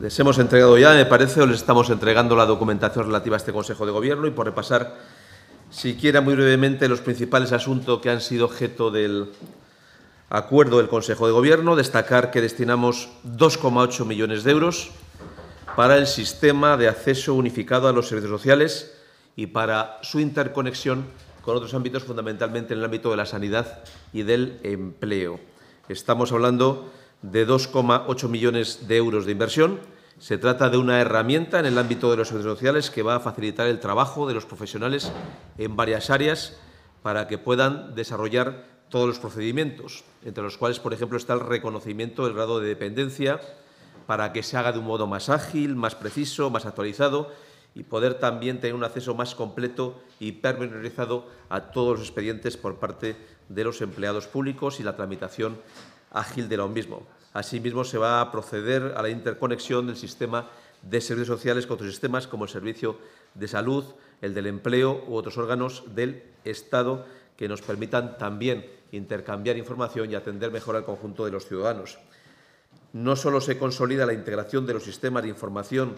Les hemos entregado ya, me parece, o les estamos entregando la documentación relativa a este Consejo de Gobierno y por repasar siquiera muy brevemente los principales asuntos que han sido objeto del acuerdo del Consejo de Gobierno, destacar que destinamos 2,8 millones de euros para el sistema de acceso unificado a los servicios sociales y para su interconexión con otros ámbitos, fundamentalmente en el ámbito de la sanidad y del empleo. Estamos hablando de 2,8 millones de euros de inversión. Se trata de una herramienta en el ámbito de los servicios sociales que va a facilitar el trabajo de los profesionales en varias áreas para que puedan desarrollar todos los procedimientos, entre los cuales, por ejemplo, está el reconocimiento del grado de dependencia para que se haga de un modo más ágil, más preciso, más actualizado y poder también tener un acceso más completo y permenorizado a todos los expedientes por parte de los empleados públicos y la tramitación ágil de lo mismo. Asimismo, se va a proceder a la interconexión del sistema de servicios sociales con otros sistemas como el servicio de salud, el del empleo u otros órganos del Estado que nos permitan también intercambiar información y atender mejor al conjunto de los ciudadanos. No solo se consolida la integración de los sistemas de información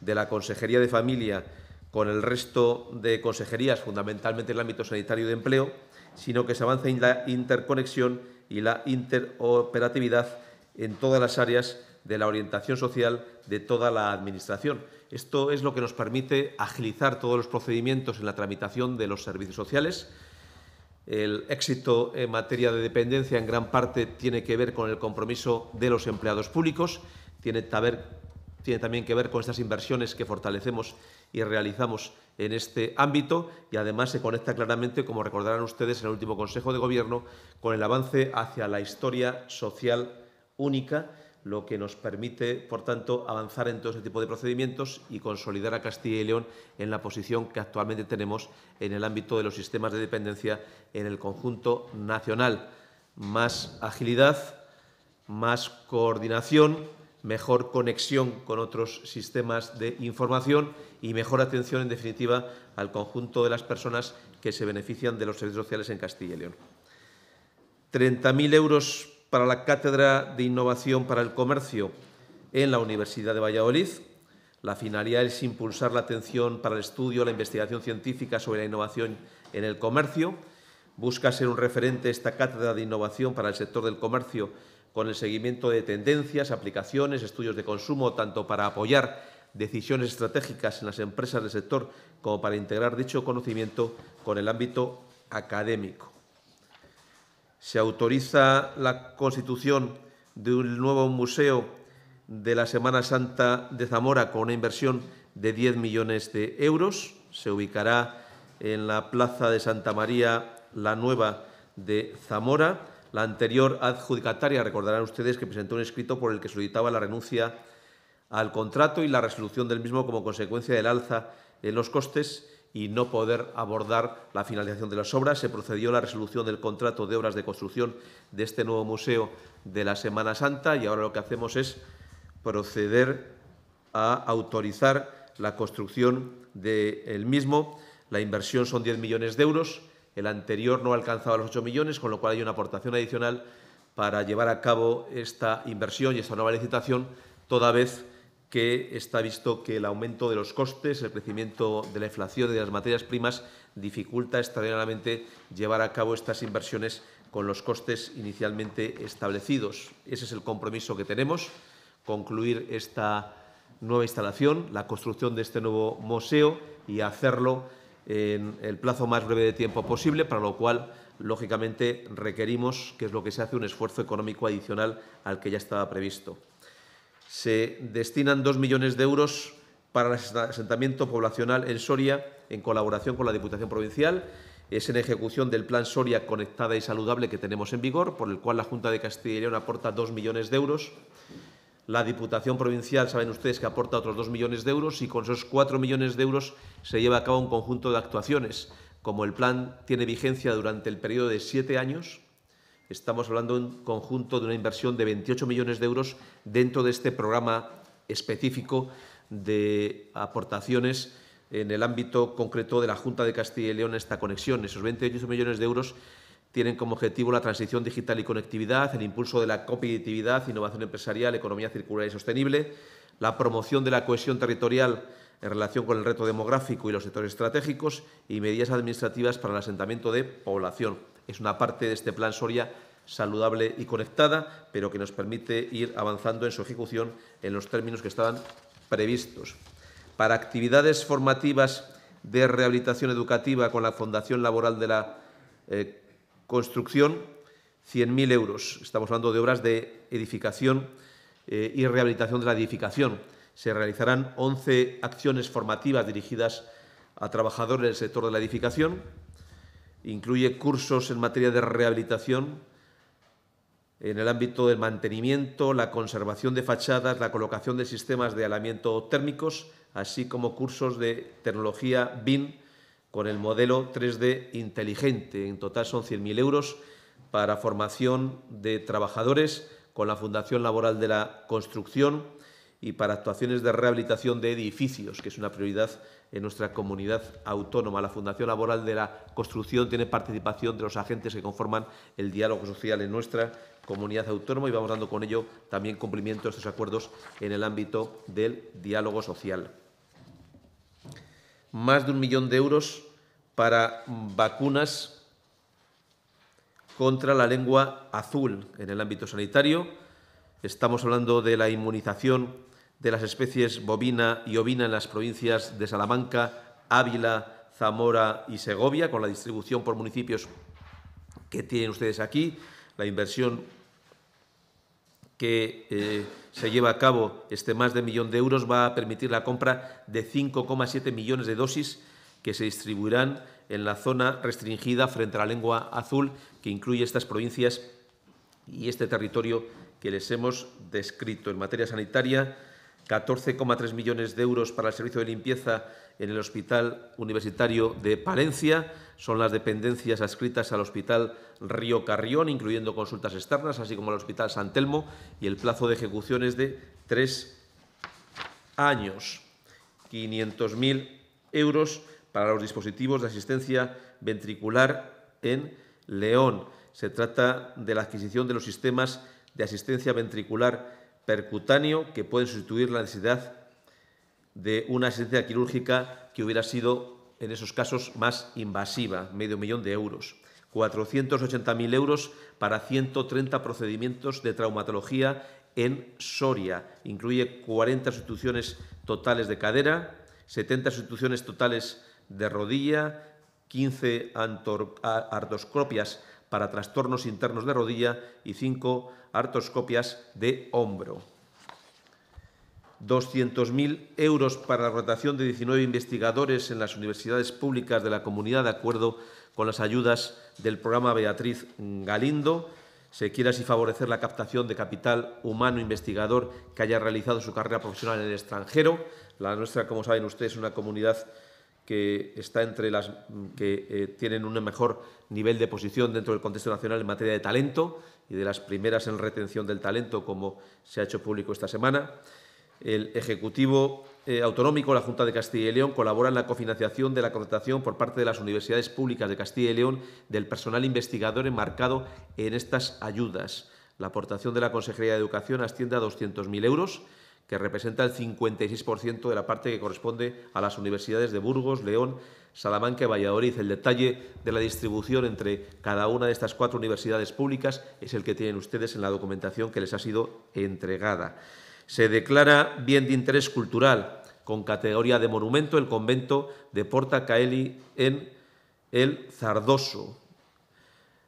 de la Consejería de Familia con el resto de consejerías, fundamentalmente en el ámbito sanitario y de empleo, sino que se avanza en la interconexión y la interoperatividad en todas las áreas de la orientación social de toda la Administración. Esto es lo que nos permite agilizar todos los procedimientos en la tramitación de los servicios sociales. El éxito en materia de dependencia en gran parte tiene que ver con el compromiso de los empleados públicos, tiene, también que ver con estas inversiones que fortalecemos y realizamos en este ámbito y además se conecta claramente, como recordarán ustedes en el último Consejo de Gobierno, con el avance hacia la historia social única, lo que nos permite, por tanto, avanzar en todo ese tipo de procedimientos y consolidar a Castilla y León en la posición que actualmente tenemos en el ámbito de los sistemas de dependencia en el conjunto nacional. Más agilidad, más coordinación, mejor conexión con otros sistemas de información y mejor atención, en definitiva, al conjunto de las personas que se benefician de los servicios sociales en Castilla y León. 30.000 euros para la Cátedra de Innovación para el Comercio en la Universidad de Valladolid. La finalidad es impulsar la atención para el estudio, la investigación científica sobre la innovación en el comercio. Busca ser un referente esta Cátedra de Innovación para el sector del comercio con el seguimiento de tendencias, aplicaciones, estudios de consumo, tanto para apoyar decisiones estratégicas en las empresas del sector como para integrar dicho conocimiento con el ámbito académico se autoriza la constitución de un nuevo museo de la Semana Santa de Zamora con una inversión de 10 millones de euros. Se ubicará en la Plaza de Santa María la Nueva de Zamora. La anterior adjudicataria, recordarán ustedes, que presentó un escrito por el que solicitaba la renuncia al contrato y la resolución del mismo como consecuencia del alza en los costes y no poder abordar la finalización de las obras. Se procedió a la resolución del contrato de obras de construcción de este nuevo museo de la Semana Santa y ahora lo que hacemos es proceder a autorizar la construcción del mismo. La inversión son 10 millones de euros, el anterior no alcanzaba los 8 millones, con lo cual hay una aportación adicional para llevar a cabo esta inversión y esta nueva licitación, toda vez que está visto que el aumento de los costes, el crecimiento de la inflación y de las materias primas dificulta extraordinariamente llevar a cabo estas inversiones con los costes inicialmente establecidos. Ese es el compromiso que tenemos, concluir esta nueva instalación, la construcción de este nuevo museo y hacerlo en el plazo más breve de tiempo posible, para lo cual, lógicamente, requerimos, que es lo que se hace, un esfuerzo económico adicional al que ya estaba previsto se destinan dos millones de euros para el asentamiento poblacional en Soria en colaboración con la Diputación Provincial. Es en ejecución del Plan Soria Conectada y Saludable que tenemos en vigor, por el cual la Junta de Castilla y León aporta dos millones de euros. La Diputación Provincial, saben ustedes, que aporta otros dos millones de euros y con esos 4 millones de euros se lleva a cabo un conjunto de actuaciones. Como el plan tiene vigencia durante el periodo de siete años, Estamos hablando en conjunto de una inversión de 28 millones de euros dentro de este programa específico de aportaciones en el ámbito concreto de la Junta de Castilla y León esta conexión. Esos 28 millones de euros tienen como objetivo la transición digital y conectividad, el impulso de la competitividad, innovación empresarial, economía circular y sostenible, la promoción de la cohesión territorial en relación con el reto demográfico y los sectores estratégicos y medidas administrativas para el asentamiento de población es una parte de este plan Soria saludable y conectada, pero que nos permite ir avanzando en su ejecución en los términos que estaban previstos. Para actividades formativas de rehabilitación educativa con la Fundación Laboral de la eh, Construcción, 100.000 euros. Estamos hablando de obras de edificación eh, y rehabilitación de la edificación. Se realizarán 11 acciones formativas dirigidas a trabajadores del sector de la edificación, Incluye cursos en materia de rehabilitación en el ámbito del mantenimiento, la conservación de fachadas, la colocación de sistemas de alamiento térmicos, así como cursos de tecnología BIM con el modelo 3D inteligente. En total son 100.000 euros para formación de trabajadores con la Fundación Laboral de la Construcción y para actuaciones de rehabilitación de edificios, que es una prioridad en nuestra comunidad autónoma. La Fundación Laboral de la Construcción tiene participación de los agentes que conforman el diálogo social en nuestra comunidad autónoma y vamos dando con ello también cumplimiento a estos acuerdos en el ámbito del diálogo social. Más de un millón de euros para vacunas contra la lengua azul en el ámbito sanitario. Estamos hablando de la inmunización de las especies bovina y ovina en las provincias de Salamanca, Ávila, Zamora y Segovia, con la distribución por municipios que tienen ustedes aquí, la inversión que eh, se lleva a cabo este más de millón de euros va a permitir la compra de 5,7 millones de dosis que se distribuirán en la zona restringida frente a la lengua azul que incluye estas provincias y este territorio que les hemos descrito. En materia sanitaria, 14,3 millones de euros para el servicio de limpieza en el Hospital Universitario de Palencia. Son las dependencias adscritas al Hospital Río Carrión, incluyendo consultas externas, así como al Hospital San Telmo, y el plazo de ejecución es de tres años. 500.000 euros para los dispositivos de asistencia ventricular en León. Se trata de la adquisición de los sistemas de asistencia ventricular percutáneo que pueden sustituir la necesidad de una asistencia quirúrgica que hubiera sido, en esos casos, más invasiva, medio millón de euros. 480.000 euros para 130 procedimientos de traumatología en Soria. Incluye 40 sustituciones totales de cadera, 70 sustituciones totales de rodilla, 15 artroscopias para trastornos internos de rodilla y cinco artoscopias de hombro. 200.000 euros para la rotación de 19 investigadores en las universidades públicas de la comunidad de acuerdo con las ayudas del programa Beatriz Galindo. Se quiere así favorecer la captación de capital humano investigador que haya realizado su carrera profesional en el extranjero. La nuestra, como saben ustedes, es una comunidad que, está entre las, mm, que eh, tienen un mejor nivel de posición dentro del contexto nacional en materia de talento y de las primeras en retención del talento, como se ha hecho público esta semana. El Ejecutivo eh, Autonómico, la Junta de Castilla y León, colabora en la cofinanciación de la contratación por parte de las universidades públicas de Castilla y León del personal investigador enmarcado en estas ayudas. La aportación de la Consejería de Educación asciende a 200.000 euros que representa el 56% de la parte que corresponde a las universidades de Burgos, León, Salamanca y Valladolid. El detalle de la distribución entre cada una de estas cuatro universidades públicas es el que tienen ustedes en la documentación que les ha sido entregada. Se declara bien de interés cultural con categoría de monumento el convento de Porta Caeli en el Zardoso,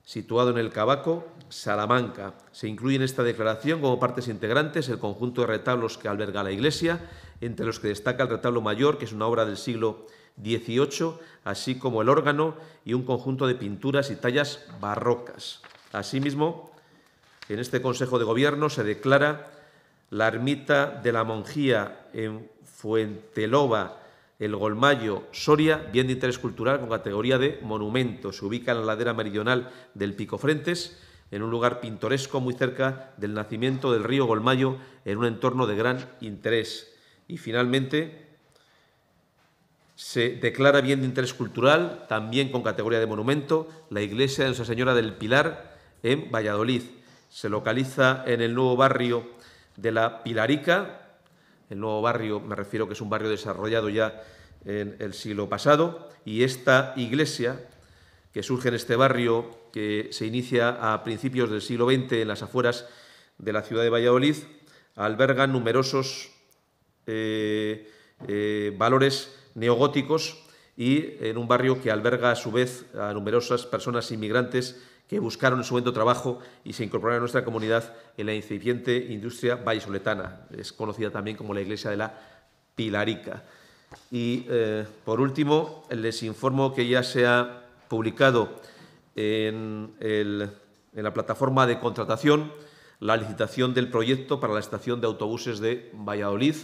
situado en el Cabaco, Salamanca. Se incluye en esta declaración como partes integrantes el conjunto de retablos que alberga la iglesia, entre los que destaca el retablo mayor, que es una obra del siglo XVIII, así como el órgano y un conjunto de pinturas y tallas barrocas. Asimismo, en este Consejo de Gobierno se declara la ermita de la Monjía en Fuenteloba, el Golmayo Soria, bien de interés cultural con categoría de monumento, se ubica en la ladera meridional del Pico Frentes, en un lugar pintoresco muy cerca del nacimiento del río Golmayo, en un entorno de gran interés. Y finalmente, se declara bien de interés cultural, también con categoría de monumento, la iglesia de Nuestra Señora del Pilar en Valladolid. Se localiza en el nuevo barrio de la Pilarica, el nuevo barrio, me refiero que es un barrio desarrollado ya en el siglo pasado, y esta iglesia que surge en este barrio, que se inicia a principios del siglo XX en las afueras de la ciudad de Valladolid, alberga numerosos eh, eh, valores neogóticos y en un barrio que alberga a su vez a numerosas personas inmigrantes que buscaron su momento trabajo y se incorporaron a nuestra comunidad en la incipiente industria vallisoletana, es conocida también como la iglesia de la Pilarica. Y eh, por último, les informo que ya se ha publicado en, la plataforma de contratación la licitación del proyecto para la estación de autobuses de Valladolid,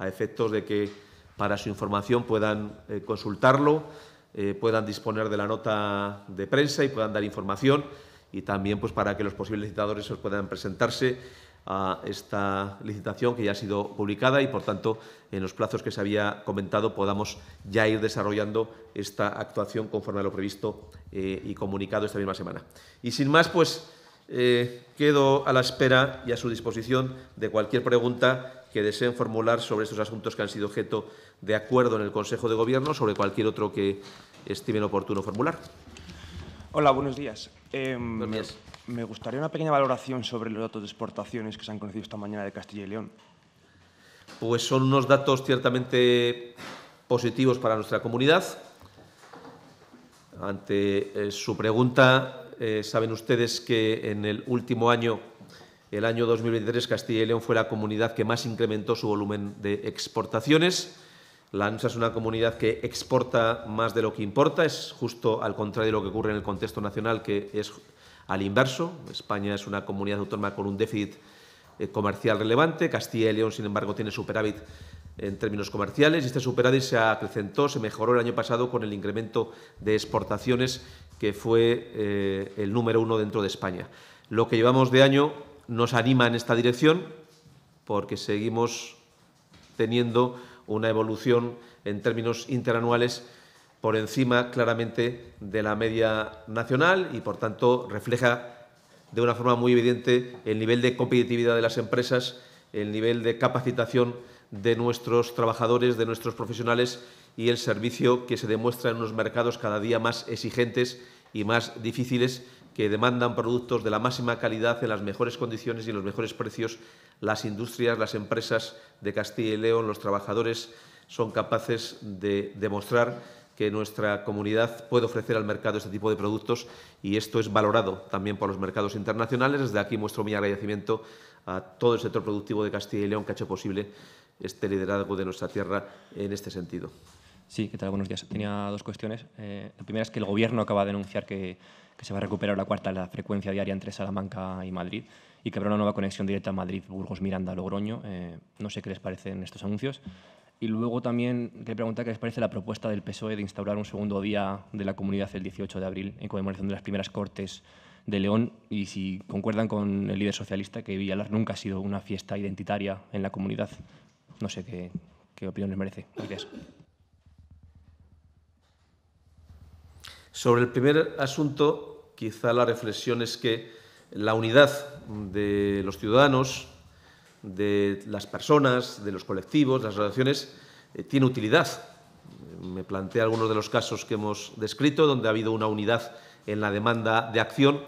a efectos de que para su información puedan eh, consultarlo eh, puedan disponer de la nota de prensa y puedan dar información y también pues, para que los posibles licitadores puedan presentarse a esta licitación que ya ha sido publicada y, por tanto, en los plazos que se había comentado podamos ya ir desarrollando esta actuación conforme a lo previsto eh, y comunicado esta misma semana. Y sin más, pues eh, quedo a la espera y a su disposición de cualquier pregunta que deseen formular sobre estos asuntos que han sido objeto de acuerdo en el Consejo de Gobierno, sobre cualquier otro que estimen oportuno formular. Hola, em, buenos días. Me gustaría una pequeña valoración sobre los datos de exportaciones que se han conocido esta mañana de Castilla y León. Pues son unos datos ciertamente positivos para nuestra comunidad. Ante eh, su pregunta, eh, saben ustedes que en el último año el año 2023 Castilla y León fue la comunidad que más incrementó su volumen de exportaciones. La ANSA es una comunidad que exporta más de lo que importa, es justo al contrario de lo que ocurre en el contexto nacional, que es al inverso. España es una comunidad autónoma con un déficit eh, comercial relevante. Castilla y León, sin embargo, tiene superávit en términos comerciales y este superávit se acrecentó, se mejoró el año pasado con el incremento de exportaciones que fue eh, el número uno dentro de España. Lo que llevamos de año nos anima en esta dirección porque seguimos teniendo una evolución en términos interanuales por encima claramente de la media nacional y por tanto refleja de una forma muy evidente el nivel de competitividad de las empresas, el nivel de capacitación de nuestros trabajadores, de nuestros profesionales y el servicio que se demuestra en unos mercados cada día más exigentes y más difíciles que demandan productos de la máxima calidad en las mejores condiciones y en los mejores precios, las industrias, las empresas de Castilla y León, los trabajadores son capaces de demostrar que nuestra comunidad puede ofrecer al mercado este tipo de productos y esto es valorado también por los mercados internacionales. Desde aquí muestro mi agradecimiento a todo el sector productivo de Castilla y León que ha hecho posible este liderazgo de nuestra tierra en este sentido. Sí, ¿qué tal? Buenos días. Tenía dos cuestiones. Eh, la primera es que el Gobierno acaba de denunciar que que se va a recuperar la cuarta la frecuencia diaria entre Salamanca y Madrid y que habrá una nueva conexión directa a Madrid-Burgos-Miranda-Logroño. Eh, no sé qué les parecen estos anuncios. Y luego también le preguntar qué les parece la propuesta del PSOE de instaurar un segundo día de la comunidad el 18 de abril en conmemoración de las primeras cortes de León y si concuerdan con el líder socialista que Villalar nunca ha sido una fiesta identitaria en la comunidad. No sé qué, qué opinión les merece. Gracias. Sobre el primer asunto, quizá la reflexión es que la unidad de los ciudadanos, de las personas, de los colectivos, de las relaciones, eh, tiene utilidad. Me planteé algunos de los casos que hemos descrito, donde ha habido una unidad en la demanda de acción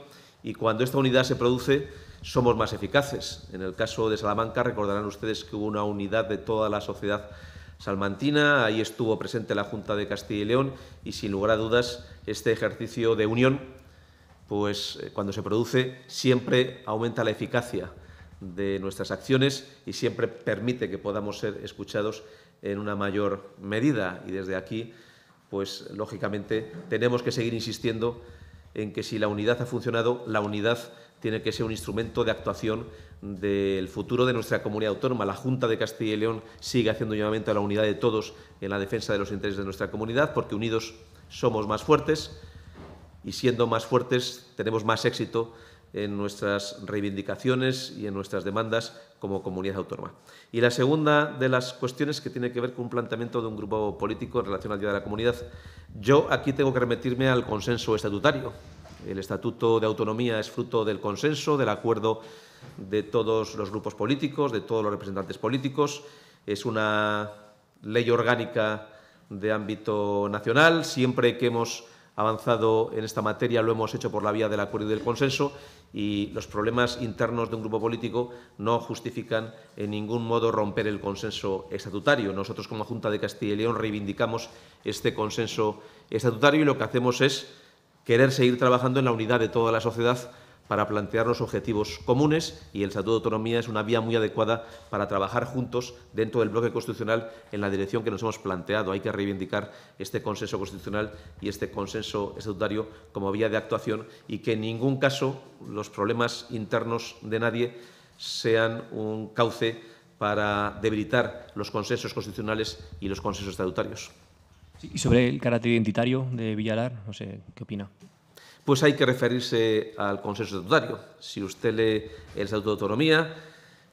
y cuando esta unidad se produce somos más eficaces. En el caso de Salamanca recordarán ustedes que hubo una unidad de toda la sociedad salmantina, ahí estuvo presente la Junta de Castilla y León y sin lugar a dudas este ejercicio de unión, pues eh, cuando se produce siempre aumenta la eficacia de nuestras acciones y siempre permite que podamos ser escuchados en una mayor medida y desde aquí pues lógicamente tenemos que seguir insistiendo en que si la unidad ha funcionado, la unidad tiene que ser un instrumento de actuación del futuro de nuestra comunidad autónoma. La Junta de Castilla y León sigue haciendo un llamamiento a la unidad de todos en la defensa de los intereses de nuestra comunidad, porque unidos somos más fuertes y siendo más fuertes tenemos más éxito en nuestras reivindicaciones y en nuestras demandas como comunidad autónoma. Y la segunda de las cuestiones que tiene que ver con un planteamiento de un grupo político en relación al Día de la Comunidad. Yo aquí tengo que remitirme al consenso estatutario. El Estatuto de Autonomía es fruto del consenso, del acuerdo de todos los grupos políticos, de todos los representantes políticos. Es una ley orgánica de ámbito nacional. Siempre que hemos avanzado en esta materia lo hemos hecho por la vía del acuerdo y del consenso y los problemas internos de un grupo político no justifican en ningún modo romper el consenso estatutario. Nosotros como Junta de Castilla y León reivindicamos este consenso estatutario y lo que hacemos es querer seguir trabajando en la unidad de toda la sociedad para plantear los objetivos comunes y el Estatuto de Autonomía es una vía muy adecuada para trabajar juntos dentro del bloque constitucional en la dirección que nos hemos planteado. Hay que reivindicar este consenso constitucional y este consenso estatutario como vía de actuación y que en ningún caso los problemas internos de nadie sean un cauce para debilitar los consensos constitucionales y los consensos estatutarios. y sobre el carácter identitario de Villalar, no sé, ¿qué opina? pues hay que referirse al consenso estatutario. Si usted lee el Estatuto de Autonomía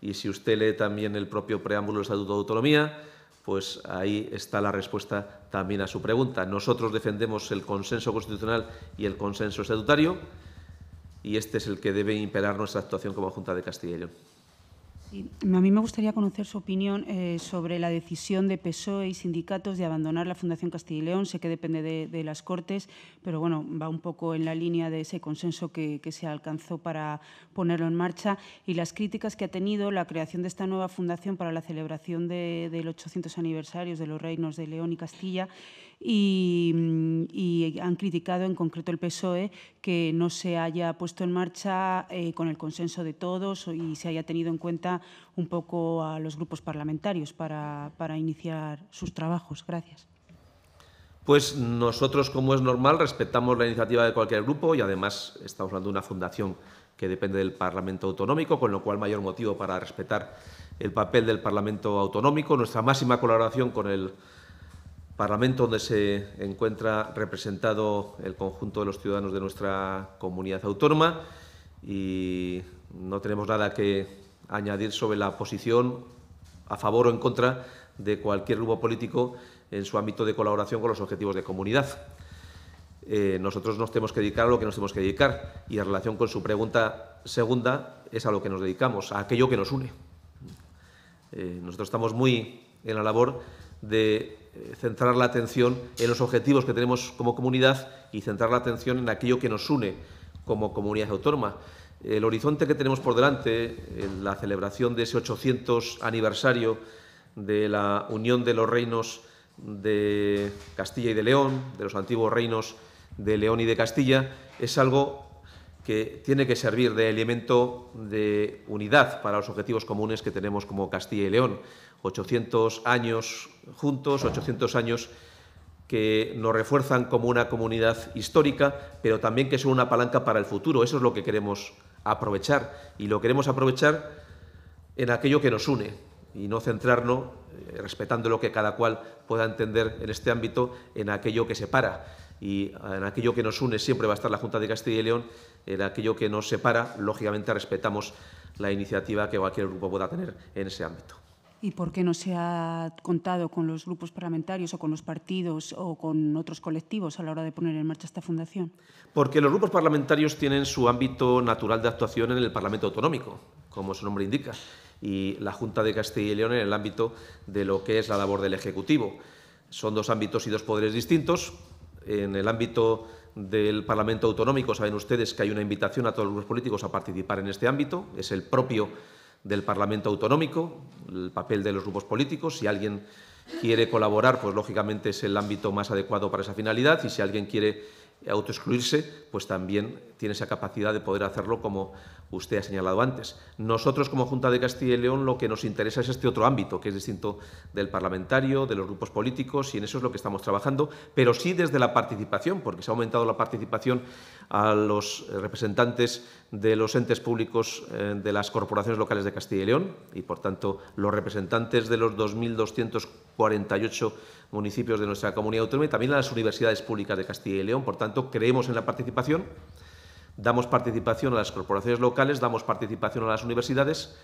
y si usted lee también el propio preámbulo del Estatuto de Autonomía, pues ahí está la respuesta también a su pregunta. Nosotros defendemos el consenso constitucional y el consenso estatutario y este es el que debe imperar nuestra actuación como Junta de Castilla y León a mí me gustaría conocer su opinión eh, sobre la decisión de PSOE y sindicatos de abandonar la Fundación Castilla y León. Sé que depende de, las Cortes, pero bueno, va un poco en la línea de ese consenso que, se alcanzó para ponerlo en marcha y las críticas que ha tenido la creación de esta nueva fundación para la celebración del 800 aniversario de los reinos de León y Castilla Mm, y, han criticado en concreto el PSOE que no se haya puesto en marcha eh, con el consenso de todos y se haya tenido en cuenta un poco a los grupos parlamentarios para, para iniciar sus trabajos. Gracias. Pues nosotros, como es normal, respetamos la iniciativa de cualquier grupo y además estamos hablando de una fundación que depende del Parlamento Autonómico, con lo cual mayor motivo para respetar el papel del Parlamento Autonómico, nuestra máxima colaboración con el Parlamento donde se encuentra representado el conjunto de los ciudadanos de nuestra comunidad autónoma y no tenemos nada que añadir sobre la posición a favor o en contra de cualquier grupo político en su ámbito de colaboración con los objetivos de comunidad. Eh, nosotros nos tenemos que dedicar a lo que nos tenemos que dedicar y en relación con su pregunta segunda es a lo que nos dedicamos, a aquello que nos une. Eh, nosotros estamos muy en la labor de eh, centrar la atención en los objetivos que tenemos como comunidad y centrar la atención en aquello que nos une como comunidad autónoma. El horizonte que tenemos por delante, la celebración de ese 800 aniversario de la unión de los reinos de Castilla y de León, de los antiguos reinos de León y de Castilla, es algo que tiene que servir de elemento de unidad para los objetivos comunes que tenemos como Castilla y León. 800 años juntos, 800 años que nos refuerzan como una comunidad histórica, pero también que son una palanca para el futuro. Eso es lo que queremos aprovechar y lo queremos aprovechar en aquello que nos une y no centrarnos, eh, respetando lo que cada cual pueda entender en este ámbito, en aquello que separa. Y en aquello que nos une siempre va a estar la Junta de Castilla y León, en aquello que nos separa, lógicamente respetamos la iniciativa que cualquier grupo pueda tener en ese ámbito y por qué no se ha contado con los grupos parlamentarios o con los partidos o con otros colectivos a la hora de poner en marcha esta fundación? Porque los grupos parlamentarios tienen su ámbito natural de actuación en el Parlamento Autonómico, como su nombre indica, y la Junta de Castilla y León en el ámbito de lo que es la labor del Ejecutivo. Son dos ámbitos y dos poderes distintos. En el ámbito del Parlamento Autonómico saben ustedes que hay una invitación a todos los grupos políticos a participar en este ámbito. Es el propio del Parlamento autonómico, el papel de los grupos políticos. Si alguien quiere colaborar, pues lógicamente es el ámbito más adecuado para esa finalidad y si alguien quiere autoexcluirse, pues también tiene esa capacidad de poder hacerlo como usted ha señalado antes. Nosotros, como Junta de Castilla y León, lo que nos interesa es este otro ámbito, que es distinto del parlamentario, de los grupos políticos, y en eso es lo que estamos trabajando, pero sí desde la participación, porque se ha aumentado la participación a los eh, representantes de los entes públicos eh, de las corporaciones locales de Castilla y León, y por tanto los representantes de los 2.248 municipios de nuestra comunidad autónoma y también a las universidades públicas de Castilla y León. Por tanto, creemos en la participación, damos participación a las corporaciones locales, damos participación a las universidades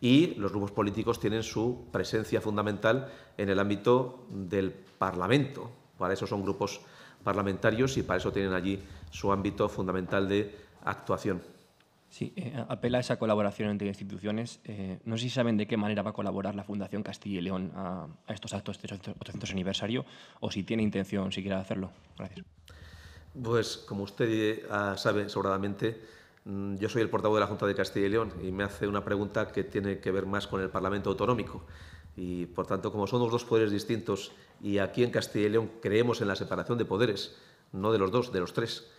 y los grupos políticos tienen su presencia fundamental en el ámbito del Parlamento. Para eso son grupos parlamentarios y para eso tienen allí su ámbito fundamental de actuación. Sí, eh, apela a esa colaboración entre instituciones. Eh, no sé si saben de qué manera va a colaborar la Fundación Castilla y León a, a estos actos de 800 aniversario o si tiene intención siquiera de hacerlo. Gracias. Pues, como usted eh, ah, sabe sobradamente, mm, yo soy el portavoz de la Junta de Castilla y León y me hace una pregunta que tiene que ver más con el Parlamento Autonómico. Y, por tanto, como somos dos poderes distintos y aquí en Castilla y León creemos en la separación de poderes, no de los dos, de los tres,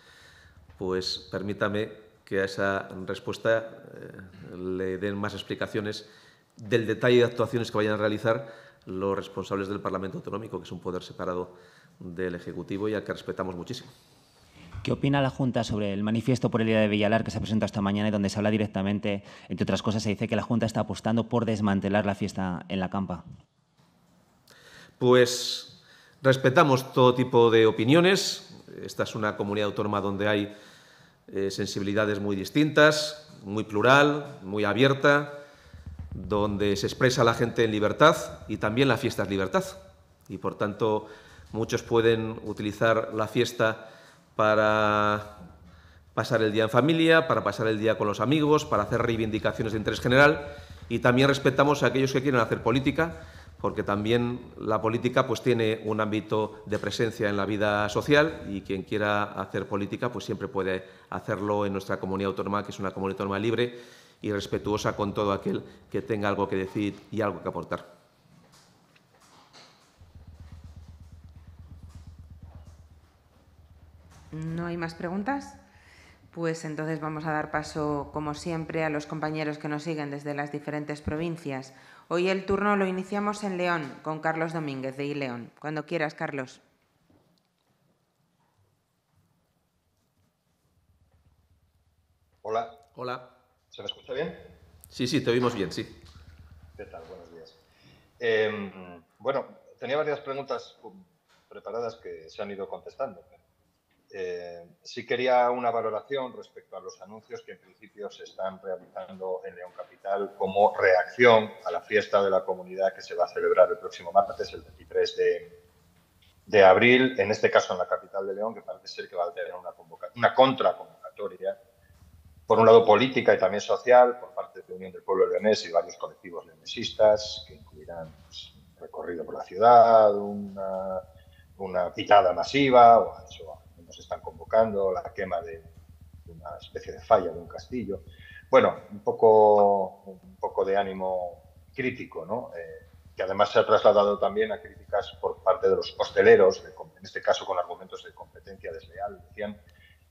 pues permítame que a esa respuesta eh, le den más explicaciones del detalle de actuaciones que vayan a realizar los responsables del Parlamento Autonómico, que es un poder separado del Ejecutivo y al que respetamos muchísimo. ¿Qué opina la Junta sobre el manifiesto por el día de Villalar que se presenta esta mañana y donde se habla directamente, entre otras cosas, se dice que la Junta está apostando por desmantelar la fiesta en la campa? Pues respetamos todo tipo de opiniones. Esta es una comunidad autónoma donde hay eh, sensibilidades muy distintas, muy plural, muy abierta, donde se expresa la gente en libertad y también la fiesta es libertad. Y por tanto, muchos pueden utilizar la fiesta para pasar el día en familia, para pasar el día con los amigos, para hacer reivindicaciones de interés general y también respetamos a aquellos que quieren hacer política porque también la política pues tiene un ámbito de presencia en la vida social y quien quiera hacer política pues siempre puede hacerlo en nuestra comunidad autónoma, que es una comunidad autónoma libre y respetuosa con todo aquel que tenga algo que decir y algo que aportar. ¿No hay más preguntas? Pues entonces vamos a dar paso, como siempre, a los compañeros que nos siguen desde las diferentes provincias Hoy el turno lo iniciamos en León, con Carlos Domínguez de Ileón. Cuando quieras, Carlos. Hola. Hola. ¿Se me escucha bien? Sí, sí, te oímos bien, sí. ¿Qué tal? Buenos días. Em, bueno, tenía varias preguntas um, preparadas que se han ido contestando. Eh, sí quería una valoración respecto a los anuncios que en principio se están realizando en León Capital como reacción a la fiesta de la comunidad que se va a celebrar el próximo martes, el 23 de, abril, en este caso en la capital de León, que parece ser que va a tener una, una contraconvocatoria, por un lado política y también social, por parte de Unión del Pueblo Leonés y varios colectivos leonesistas, que incluirán pues, un recorrido por la ciudad, una, pitada masiva, o, o nos están convocando, la quema de, una especie de falla de un castillo. Bueno, un poco, un poco de ánimo crítico, eh, que además se ha trasladado también a críticas por parte de los hosteleros, en este caso con argumentos de competencia desleal, decían,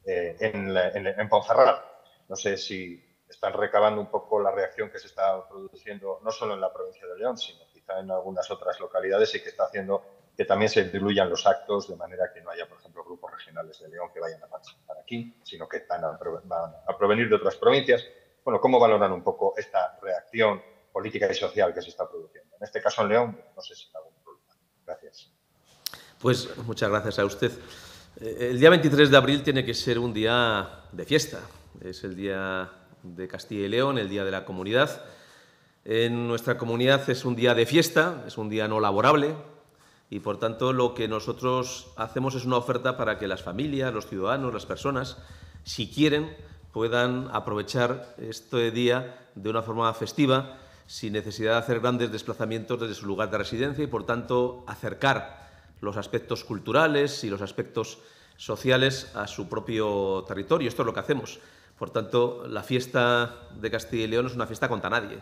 eh, en, en Ponferrada. No sé si están recabando un poco la reacción que se está produciendo no solo en la provincia de León, sino quizá en algunas otras localidades y que está haciendo que también se diluyan los actos de manera que no haya, por ejemplo, grupos regionales de León que vayan a para aquí, sino que van a, provenir de otras provincias. Bueno, ¿cómo valoran un poco esta reacción política y social que se está produciendo? En este caso en León, no sé si hay algún problema. Gracias. Pues muchas gracias a usted. Eh, el día 23 de abril tiene que ser un día de fiesta. Es el día de Castilla y León, el día de la comunidad. En nuestra comunidad es un día de fiesta, es un día no laborable, y por tanto, lo que nosotros hacemos es una oferta para que las familias, los ciudadanos, las personas, si quieren, puedan aprovechar este día de una forma festiva, sin necesidad de hacer grandes desplazamientos desde su lugar de residencia y, por tanto, acercar los aspectos culturales y los aspectos sociales a su propio territorio. Esto es lo que hacemos. Por tanto, la fiesta de Castilla y León es una fiesta contra nadie.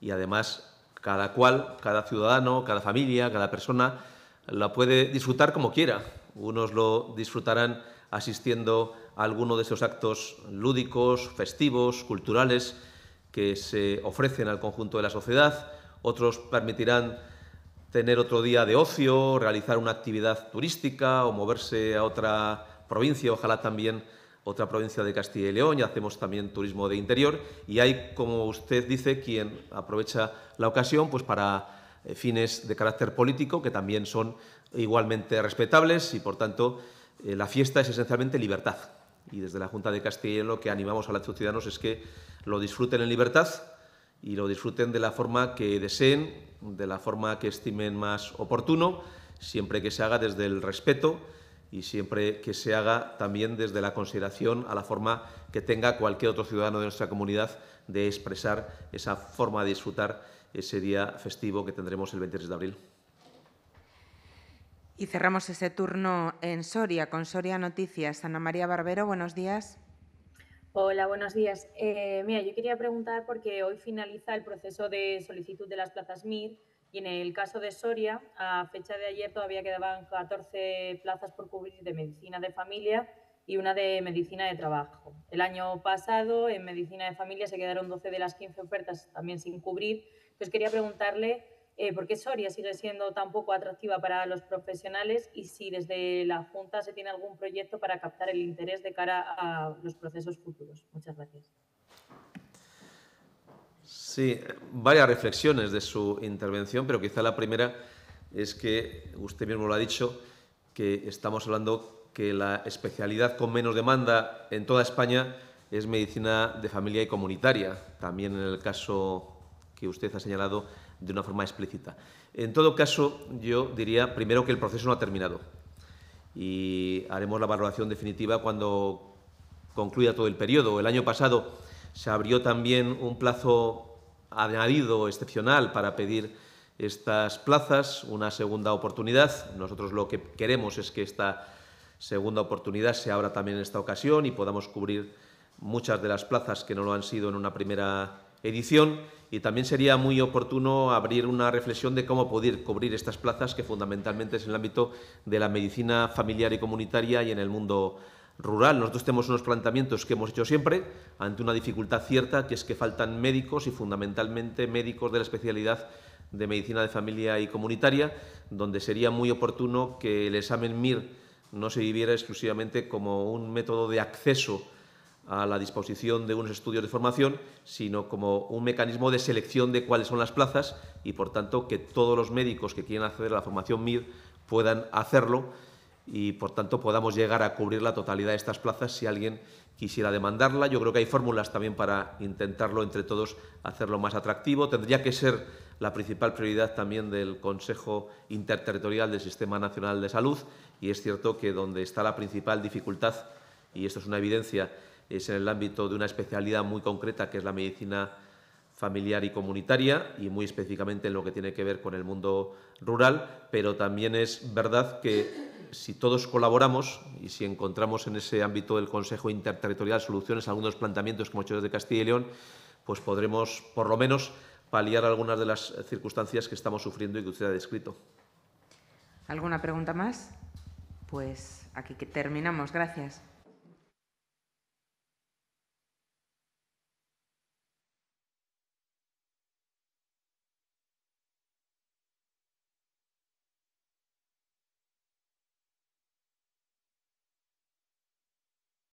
Y además cada cual, cada ciudadano, cada familia, cada persona la puede disfrutar como quiera. Unos lo disfrutarán asistiendo a alguno de esos actos lúdicos, festivos, culturales que se ofrecen al conjunto de la sociedad. Otros permitirán tener otro día de ocio, realizar una actividad turística o moverse a otra provincia, ojalá también otra provincia de Castilla y León, y hacemos también turismo de interior, y hay, como usted dice, quien aprovecha la ocasión pues, para eh, fines de carácter político, que también son igualmente respetables, y por tanto eh, la fiesta es esencialmente libertad. Y desde la Junta de Castilla y León lo que animamos a los ciudadanos es que lo disfruten en libertad y lo disfruten de la forma que deseen, de la forma que estimen más oportuno, siempre que se haga desde el respeto y siempre que se haga también desde la consideración a la forma que tenga cualquier otro ciudadano de nuestra comunidad de expresar esa forma de disfrutar ese día festivo que tendremos el 23 de abril. Y cerramos ese turno en Soria, con Soria Noticias. Ana María Barbero, buenos días. Hola, buenos días. Eh, mira, yo quería preguntar porque hoy finaliza el proceso de solicitud de las plazas MIR y en el caso de Soria, a fecha de ayer todavía quedaban 14 plazas por cubrir de medicina de familia y una de medicina de trabajo. El año pasado en medicina de familia se quedaron 12 de las 15 ofertas también sin cubrir. Entonces quería preguntarle eh, por qué Soria sigue siendo tan poco atractiva para los profesionales y si desde la Junta se tiene algún proyecto para captar el interés de cara a los procesos futuros. Muchas gracias. Sí, varias reflexiones de su intervención, pero quizá la primera es que usted mismo lo ha dicho, que estamos hablando que la especialidad con menos demanda en toda España es medicina de familia y comunitaria, también en el caso que usted ha señalado de una forma explícita. En todo caso, yo diría primero que el proceso no ha terminado y haremos la valoración definitiva cuando concluya todo el periodo. El año pasado se abrió también un plazo añadido excepcional para pedir estas plazas, una segunda oportunidad. Nosotros lo que queremos es que esta segunda oportunidad se abra también en esta ocasión y podamos cubrir muchas de las plazas que no lo han sido en una primera edición y también sería muy oportuno abrir una reflexión de cómo poder cubrir estas plazas que fundamentalmente es en el ámbito de la medicina familiar y comunitaria y en el mundo rural, nosotros tenemos unos planteamientos que hemos hecho siempre ante una dificultad cierta, que es que faltan médicos y fundamentalmente médicos de la especialidad de medicina de familia y comunitaria, donde sería muy oportuno que el examen MIR no se viviera exclusivamente como un método de acceso a la disposición de unos estudios de formación, sino como un mecanismo de selección de cuáles son las plazas y, por tanto, que todos los médicos que quieran acceder a la formación MIR puedan hacerlo y por tanto podamos llegar a cubrir la totalidad de estas plazas si alguien quisiera demandarla. Yo creo que hay fórmulas también para intentarlo entre todos hacerlo más atractivo. Tendría que ser la principal prioridad también del Consejo Interterritorial del Sistema Nacional de Salud y es cierto que donde está la principal dificultad, y esto es una evidencia, es en el ámbito de una especialidad muy concreta que es la medicina familiar y comunitaria y muy específicamente en lo que tiene que ver con el mundo rural, pero también es verdad que si todos colaboramos y si encontramos en ese ámbito del Consejo Interterritorial soluciones a algunos planteamientos como hemos hecho Castilla y León, pues podremos, por lo menos, paliar algunas de las circunstancias que estamos sufriendo y que usted ha descrito. ¿Alguna pregunta más? Pues aquí que terminamos. Gracias.